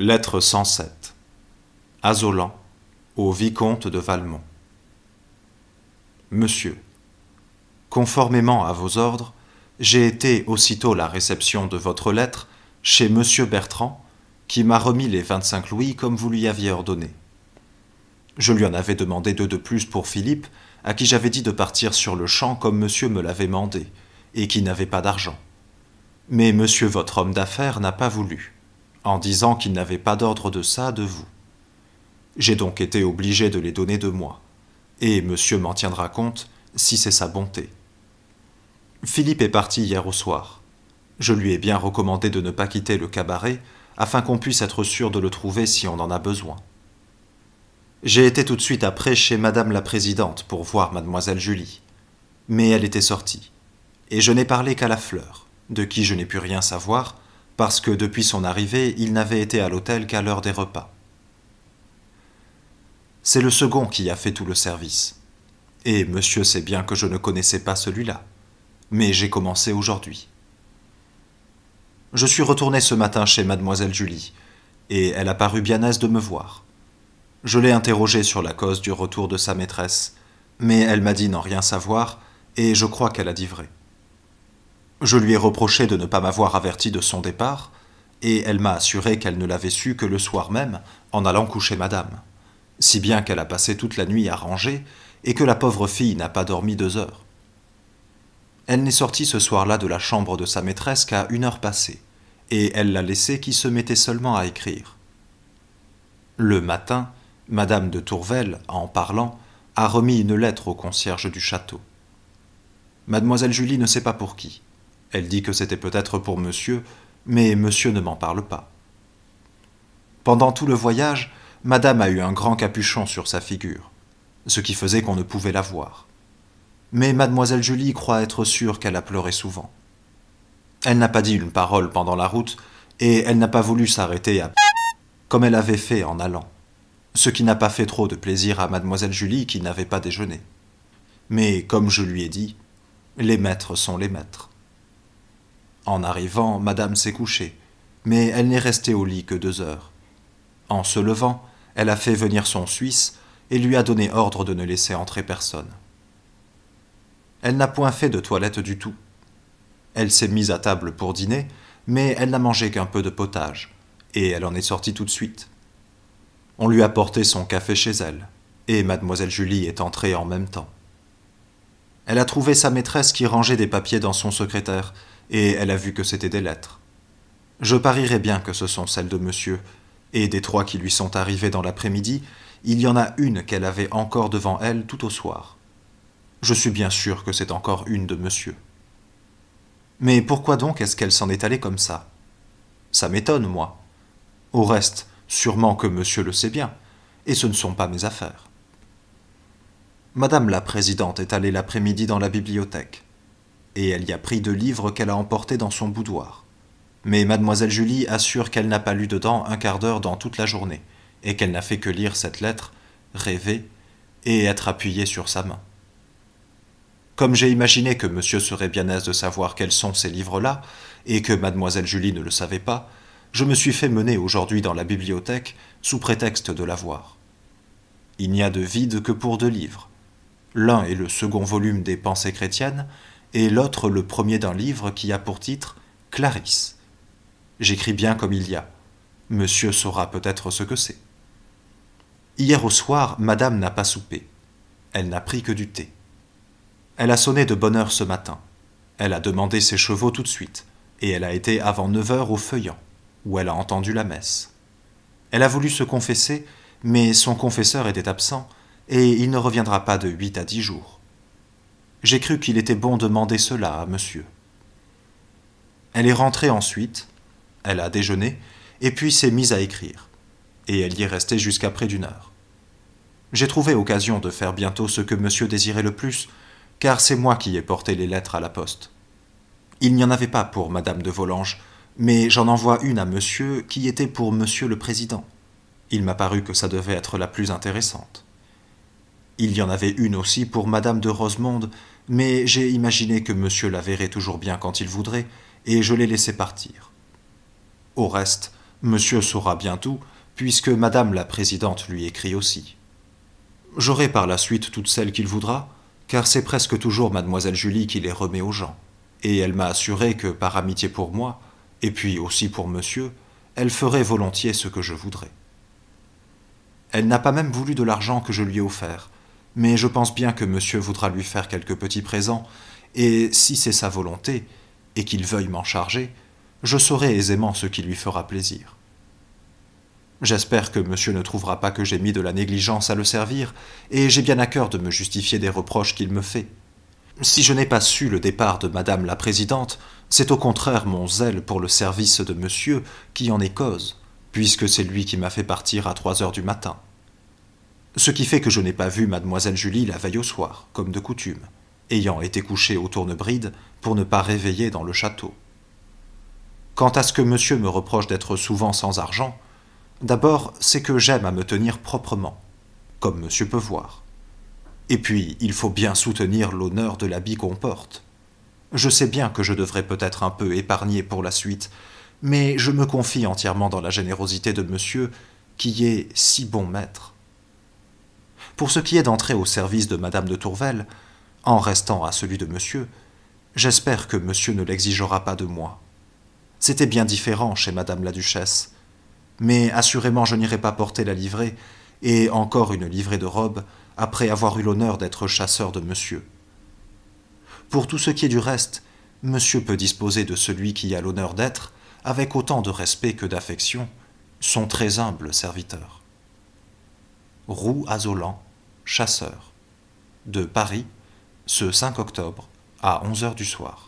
Lettre 107 Azolan au vicomte de Valmont Monsieur, conformément à vos ordres, j'ai été aussitôt la réception de votre lettre chez monsieur Bertrand, qui m'a remis les 25 louis comme vous lui aviez ordonné. Je lui en avais demandé deux de plus pour Philippe, à qui j'avais dit de partir sur le champ comme monsieur me l'avait mandé, et qui n'avait pas d'argent. Mais monsieur votre homme d'affaires n'a pas voulu en disant qu'il n'avait pas d'ordre de ça de vous. J'ai donc été obligé de les donner de moi, et monsieur m'en tiendra compte si c'est sa bonté. Philippe est parti hier au soir. Je lui ai bien recommandé de ne pas quitter le cabaret afin qu'on puisse être sûr de le trouver si on en a besoin. J'ai été tout de suite après chez Madame la Présidente pour voir Mademoiselle Julie, mais elle était sortie, et je n'ai parlé qu'à la fleur, de qui je n'ai pu rien savoir, parce que depuis son arrivée, il n'avait été à l'hôtel qu'à l'heure des repas. C'est le second qui a fait tout le service. Et monsieur sait bien que je ne connaissais pas celui-là. Mais j'ai commencé aujourd'hui. Je suis retourné ce matin chez mademoiselle Julie, et elle a paru bien aise de me voir. Je l'ai interrogée sur la cause du retour de sa maîtresse, mais elle m'a dit n'en rien savoir, et je crois qu'elle a dit vrai. Je lui ai reproché de ne pas m'avoir averti de son départ, et elle m'a assuré qu'elle ne l'avait su que le soir même, en allant coucher madame. Si bien qu'elle a passé toute la nuit à ranger, et que la pauvre fille n'a pas dormi deux heures. Elle n'est sortie ce soir-là de la chambre de sa maîtresse qu'à une heure passée, et elle l'a laissée qui se mettait seulement à écrire. Le matin, madame de Tourvel, en parlant, a remis une lettre au concierge du château. Mademoiselle Julie ne sait pas pour qui elle dit que c'était peut-être pour monsieur, mais monsieur ne m'en parle pas. Pendant tout le voyage, madame a eu un grand capuchon sur sa figure, ce qui faisait qu'on ne pouvait la voir. Mais mademoiselle Julie croit être sûre qu'elle a pleuré souvent. Elle n'a pas dit une parole pendant la route, et elle n'a pas voulu s'arrêter à comme elle avait fait en allant, ce qui n'a pas fait trop de plaisir à mademoiselle Julie qui n'avait pas déjeuné. Mais comme je lui ai dit, les maîtres sont les maîtres. En arrivant, madame s'est couchée, mais elle n'est restée au lit que deux heures. En se levant, elle a fait venir son Suisse et lui a donné ordre de ne laisser entrer personne. Elle n'a point fait de toilette du tout. Elle s'est mise à table pour dîner, mais elle n'a mangé qu'un peu de potage, et elle en est sortie tout de suite. On lui a porté son café chez elle, et mademoiselle Julie est entrée en même temps. Elle a trouvé sa maîtresse qui rangeait des papiers dans son secrétaire, et elle a vu que c'était des lettres. Je parierais bien que ce sont celles de monsieur, et des trois qui lui sont arrivées dans l'après-midi, il y en a une qu'elle avait encore devant elle tout au soir. Je suis bien sûr que c'est encore une de monsieur. Mais pourquoi donc est-ce qu'elle s'en est allée comme ça Ça m'étonne, moi. Au reste, sûrement que monsieur le sait bien, et ce ne sont pas mes affaires. Madame la présidente est allée l'après-midi dans la bibliothèque et elle y a pris deux livres qu'elle a emportés dans son boudoir. Mais mademoiselle Julie assure qu'elle n'a pas lu dedans un quart d'heure dans toute la journée, et qu'elle n'a fait que lire cette lettre, rêver, et être appuyée sur sa main. Comme j'ai imaginé que monsieur serait bien aise de savoir quels sont ces livres-là, et que mademoiselle Julie ne le savait pas, je me suis fait mener aujourd'hui dans la bibliothèque sous prétexte de la voir. Il n'y a de vide que pour deux livres. L'un est le second volume des Pensées chrétiennes, et l'autre le premier d'un livre qui a pour titre Clarisse. J'écris bien comme il y a. Monsieur saura peut-être ce que c'est. Hier au soir, madame n'a pas soupé. Elle n'a pris que du thé. Elle a sonné de bonne heure ce matin. Elle a demandé ses chevaux tout de suite, et elle a été avant neuf heures au Feuillant, où elle a entendu la messe. Elle a voulu se confesser, mais son confesseur était absent, et il ne reviendra pas de huit à dix jours. J'ai cru qu'il était bon de demander cela à monsieur. Elle est rentrée ensuite, elle a déjeuné, et puis s'est mise à écrire. Et elle y est restée jusqu'à près d'une heure. J'ai trouvé occasion de faire bientôt ce que monsieur désirait le plus, car c'est moi qui ai porté les lettres à la poste. Il n'y en avait pas pour madame de Volanges, mais j'en envoie une à monsieur qui était pour monsieur le président. Il m'a paru que ça devait être la plus intéressante. Il y en avait une aussi pour Madame de Rosemonde, mais j'ai imaginé que monsieur la verrait toujours bien quand il voudrait, et je l'ai laissé partir. Au reste, monsieur saura bien tout, puisque Madame la Présidente lui écrit aussi. J'aurai par la suite toutes celles qu'il voudra, car c'est presque toujours Mademoiselle Julie qui les remet aux gens, et elle m'a assuré que, par amitié pour moi, et puis aussi pour monsieur, elle ferait volontiers ce que je voudrais. Elle n'a pas même voulu de l'argent que je lui ai offert, mais je pense bien que monsieur voudra lui faire quelques petits présents, et si c'est sa volonté, et qu'il veuille m'en charger, je saurai aisément ce qui lui fera plaisir. J'espère que monsieur ne trouvera pas que j'ai mis de la négligence à le servir, et j'ai bien à cœur de me justifier des reproches qu'il me fait. Si je n'ai pas su le départ de madame la présidente, c'est au contraire mon zèle pour le service de monsieur qui en est cause, puisque c'est lui qui m'a fait partir à trois heures du matin. Ce qui fait que je n'ai pas vu mademoiselle Julie la veille au soir, comme de coutume, ayant été couchée au tournebride pour ne pas réveiller dans le château. Quant à ce que monsieur me reproche d'être souvent sans argent, d'abord c'est que j'aime à me tenir proprement, comme monsieur peut voir. Et puis, il faut bien soutenir l'honneur de l'habit qu'on porte. Je sais bien que je devrais peut-être un peu épargner pour la suite, mais je me confie entièrement dans la générosité de monsieur, qui est si bon maître. Pour ce qui est d'entrer au service de Madame de Tourvel, en restant à celui de Monsieur, j'espère que Monsieur ne l'exigera pas de moi. C'était bien différent chez Madame la Duchesse, mais assurément je n'irai pas porter la livrée, et encore une livrée de robe, après avoir eu l'honneur d'être chasseur de Monsieur. Pour tout ce qui est du reste, Monsieur peut disposer de celui qui a l'honneur d'être, avec autant de respect que d'affection, son très humble serviteur. Roux Azolan, chasseur de Paris ce 5 octobre à 11h du soir.